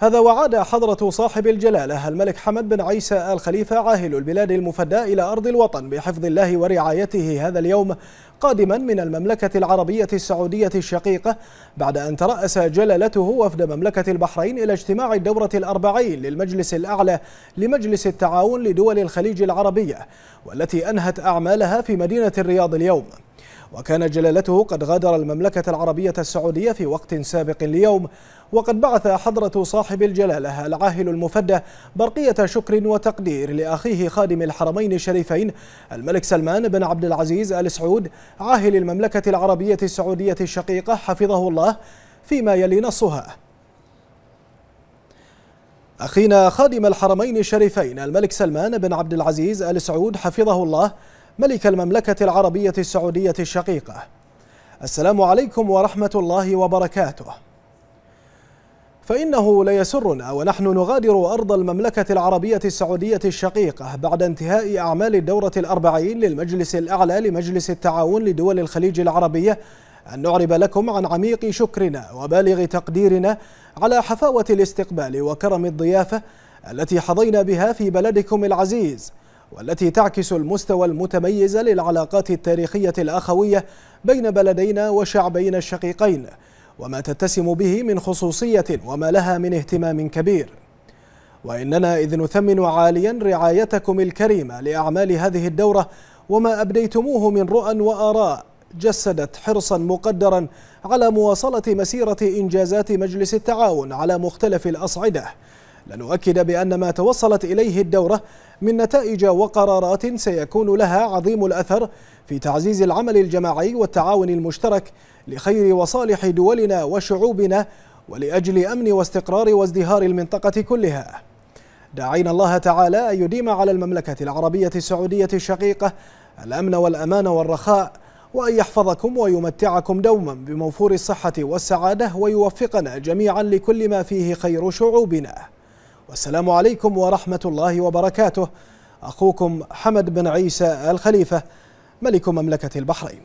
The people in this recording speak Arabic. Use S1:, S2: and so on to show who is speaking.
S1: هذا وعاد حضرة صاحب الجلالة الملك حمد بن عيسى آل خليفة عاهل البلاد المفدى إلى أرض الوطن بحفظ الله ورعايته هذا اليوم قادما من المملكة العربية السعودية الشقيقة بعد أن ترأس جلالته وفد مملكة البحرين إلى اجتماع الدورة الأربعين للمجلس الأعلى لمجلس التعاون لدول الخليج العربية والتي أنهت أعمالها في مدينة الرياض اليوم وكان جلالته قد غادر المملكة العربية السعودية في وقت سابق اليوم وقد بعث حضرة صاحب الجلالة العاهل المفدى برقية شكر وتقدير لأخيه خادم الحرمين الشريفين الملك سلمان بن عبد العزيز آل سعود عاهل المملكة العربية السعودية الشقيقة حفظه الله فيما يلي نصها أخينا خادم الحرمين الشريفين الملك سلمان بن عبد العزيز آل سعود حفظه الله ملك المملكة العربية السعودية الشقيقة السلام عليكم ورحمة الله وبركاته فإنه ليسرنا ونحن نغادر أرض المملكة العربية السعودية الشقيقة بعد انتهاء أعمال الدورة الأربعين للمجلس الأعلى لمجلس التعاون لدول الخليج العربية أن نعرب لكم عن عميق شكرنا وبالغ تقديرنا على حفاوة الاستقبال وكرم الضيافة التي حظينا بها في بلدكم العزيز والتي تعكس المستوى المتميز للعلاقات التاريخية الأخوية بين بلدينا وشعبينا الشقيقين وما تتسم به من خصوصية وما لها من اهتمام كبير وإننا إذ نثمن عاليا رعايتكم الكريمة لأعمال هذه الدورة وما أبديتموه من رؤى وآراء جسدت حرصا مقدرا على مواصلة مسيرة إنجازات مجلس التعاون على مختلف الأصعدة لنؤكد بأن ما توصلت إليه الدورة من نتائج وقرارات سيكون لها عظيم الأثر في تعزيز العمل الجماعي والتعاون المشترك لخير وصالح دولنا وشعوبنا ولأجل أمن واستقرار وازدهار المنطقة كلها داعين الله تعالى أن يديم على المملكة العربية السعودية الشقيقة الأمن والأمان والرخاء وأن يحفظكم ويمتعكم دوما بموفور الصحة والسعادة ويوفقنا جميعا لكل ما فيه خير شعوبنا والسلام عليكم ورحمة الله وبركاته أخوكم حمد بن عيسى الخليفة ملك مملكة البحرين